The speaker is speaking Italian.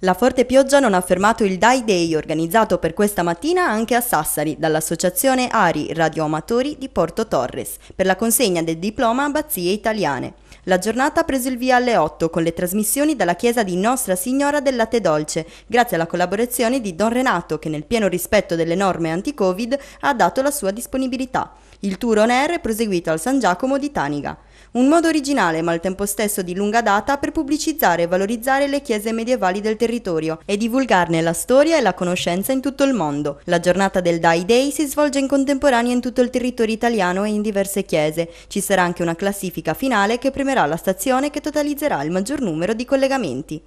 La forte pioggia non ha fermato il Dai Day organizzato per questa mattina anche a Sassari dall'associazione Ari Radioamatori di Porto Torres per la consegna del diploma Abbazie Italiane. La giornata ha preso il via alle 8 con le trasmissioni dalla chiesa di Nostra Signora del Latte Dolce, grazie alla collaborazione di Don Renato che nel pieno rispetto delle norme anti-Covid ha dato la sua disponibilità. Il tour on air è proseguito al San Giacomo di Taniga un modo originale ma al tempo stesso di lunga data per pubblicizzare e valorizzare le chiese medievali del territorio e divulgarne la storia e la conoscenza in tutto il mondo. La giornata del Dai Day si svolge in contemporanea in tutto il territorio italiano e in diverse chiese. Ci sarà anche una classifica finale che premerà la stazione che totalizzerà il maggior numero di collegamenti.